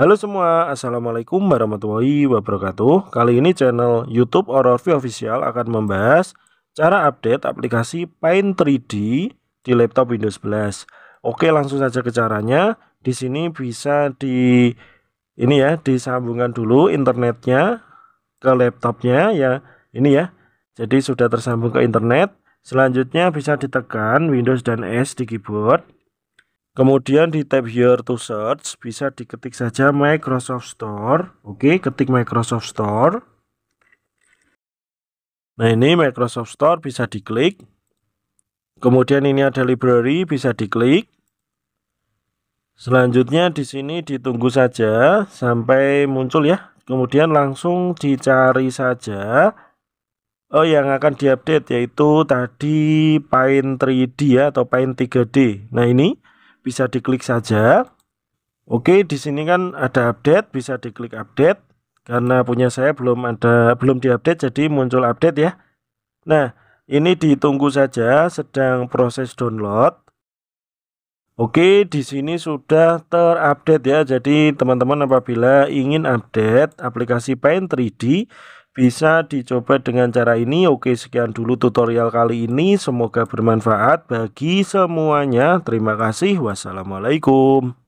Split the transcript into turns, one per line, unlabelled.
Halo semua, Assalamualaikum warahmatullahi wabarakatuh Kali ini channel Youtube Aurorview Official akan membahas Cara update aplikasi Paint 3D di laptop Windows 11 Oke langsung saja ke caranya Di sini bisa di Ini ya, disambungkan dulu internetnya Ke laptopnya ya Ini ya Jadi sudah tersambung ke internet Selanjutnya bisa ditekan Windows dan S di keyboard Kemudian di tab here to search bisa diketik saja Microsoft Store. Oke, ketik Microsoft Store. Nah, ini Microsoft Store bisa diklik. Kemudian ini ada library bisa diklik. Selanjutnya di sini ditunggu saja sampai muncul ya. Kemudian langsung dicari saja Oh, yang akan diupdate yaitu tadi Paint 3D ya, atau Paint 3D. Nah, ini bisa diklik saja. Oke, di sini kan ada update, bisa diklik update. Karena punya saya belum ada belum diupdate jadi muncul update ya. Nah, ini ditunggu saja sedang proses download. Oke, di sini sudah terupdate ya. Jadi teman-teman apabila ingin update aplikasi Paint 3D bisa dicoba dengan cara ini oke sekian dulu tutorial kali ini semoga bermanfaat bagi semuanya terima kasih wassalamualaikum